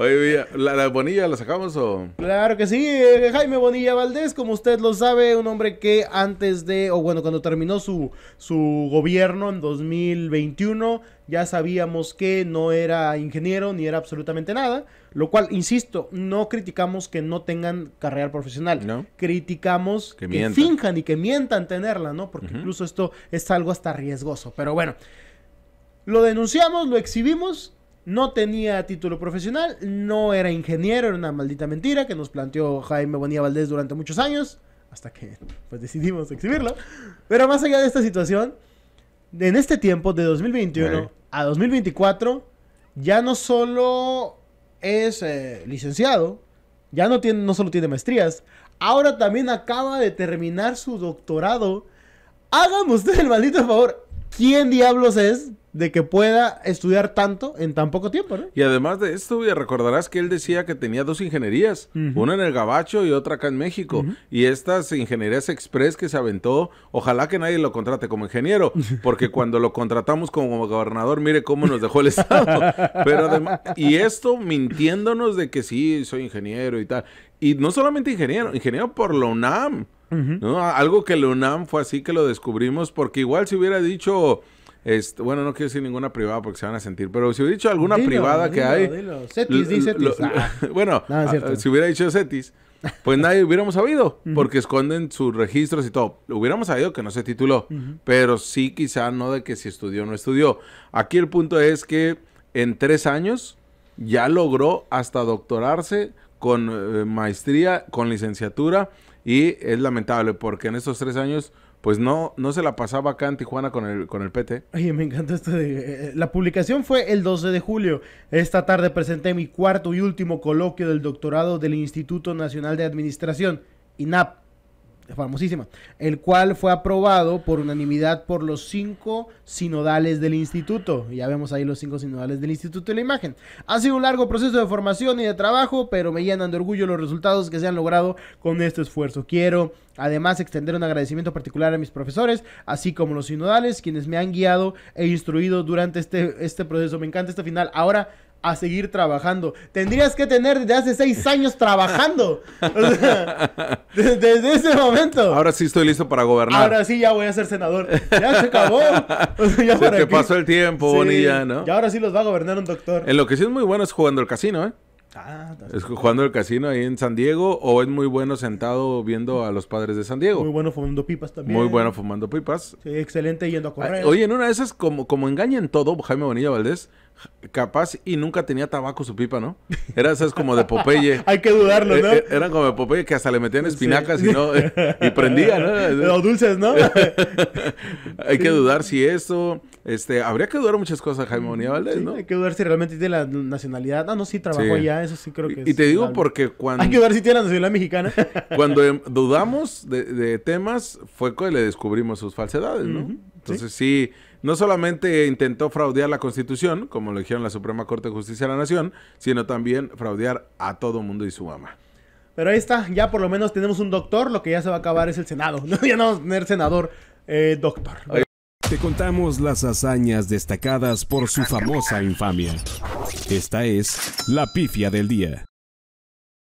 Oye, ¿la, Bonilla la sacamos o...? Claro que sí, eh, Jaime Bonilla Valdés, como usted lo sabe, un hombre que antes de, o bueno, cuando terminó su, su gobierno en 2021, ya sabíamos que no era ingeniero ni era absolutamente nada, lo cual, insisto, no criticamos que no tengan carrera profesional, no. criticamos que, finjan y que mientan tenerla, ¿no? Porque incluso esto es algo hasta riesgoso, pero bueno, lo denunciamos, lo exhibimos no tenía título profesional, no era ingeniero, era una maldita mentira que nos planteó Jaime Bonilla Valdés durante muchos años, hasta que pues decidimos exhibirlo. Pero más allá de esta situación, en este tiempo de 2021 a 2024, ya no solo es eh, licenciado, ya no, tiene, no solo tiene maestrías, ahora también acaba de terminar su doctorado. Háganme ustedes el maldito favor. ¿Quién diablos es? de que pueda estudiar tanto en tan poco tiempo, ¿no? Y además de esto, ya recordarás que él decía que tenía dos ingenierías, una en el Gabacho y otra acá en México. Y estas ingenierías express que se aventó, ojalá que nadie lo contrate como ingeniero, porque cuando lo contratamos como gobernador, mire cómo nos dejó el Estado. Pero y esto mintiéndonos de que sí, soy ingeniero y tal. Y no solamente ingeniero, ingeniero por la UNAM, ¿no? Algo que la UNAM fue así que lo descubrimos, porque igual si hubiera dicho bueno, no quiero decir ninguna privada porque se van a sentir, pero si hubiera dicho alguna privada que hay. bueno, si hubiera dicho Cetis, pues nadie hubiéramos sabido, porque esconden sus registros y todo. Hubiéramos sabido que no se tituló, pero sí quizá no de que si estudió o no estudió. Aquí el punto es que en tres años ya logró hasta doctorarse con eh, maestría, con licenciatura, y es lamentable porque en estos tres años pues no, no se la pasaba acá en Tijuana con el, con el PT. Oye, me encanta esto de... Eh, la publicación fue el 12 de julio. Esta tarde presenté mi cuarto y último coloquio del doctorado del Instituto Nacional de Administración, INAP famosísima, el cual fue aprobado por unanimidad por los cinco sinodales del instituto. Ya vemos ahí los cinco sinodales del instituto en la imagen. Ha sido un largo proceso de formación y de trabajo, pero me llenan de orgullo los resultados que se han logrado con este esfuerzo. Quiero Además, extender un agradecimiento particular a mis profesores, así como los sinodales, quienes me han guiado e instruido durante este, este proceso. Me encanta esta final. Ahora a seguir trabajando. Tendrías que tener desde hace seis años trabajando. desde, ese momento. Ahora sí estoy listo para gobernar. Ahora sí ya voy a ser senador. Ya se acabó. ya se te pasó el tiempo, Bonilla, ¿no? Y ahora sí los va a gobernar un doctor. En lo que sí es muy bueno es jugando al casino, ¿eh? Ah, es jugando el casino ahí en San Diego o es muy bueno sentado viendo a los padres de San Diego. Muy bueno fumando pipas también. Muy bueno fumando pipas. Sí, excelente yendo a correr. Oye, en una de esas, como, como engañan todo, Jaime Bonilla Valdés, Capaz y nunca tenía tabaco su pipa, ¿no? Era esas como de Popeye. Hay que dudarlo, ¿no? Eh, eh, eran como de Popeye que hasta le metían espinacas y no eh, y prendía, ¿no? dulces, ¿no? hay que dudar si eso, este, habría que dudar muchas cosas, Jaime Bonilla Valdés, Hay que dudar si realmente tiene la nacionalidad. Ah, no, sí trabajó allá, eso sí creo que. Y, te digo porque cuando hay que dudar si tiene la nacionalidad mexicana. cuando em, dudamos de, temas fue cuando le descubrimos sus falsedades, ¿no? Entonces sí no solamente intentó fraudear la Constitución, como lo dijeron la Suprema Corte de Justicia de la Nación, sino también fraudear a todo mundo y su ama. Pero ahí está, ya por lo menos tenemos un doctor, lo que ya se va a acabar es el Senado. No, ya no vamos a tener senador, eh, doctor. Te contamos las hazañas destacadas por su famosa infamia. Esta es la pifia del día.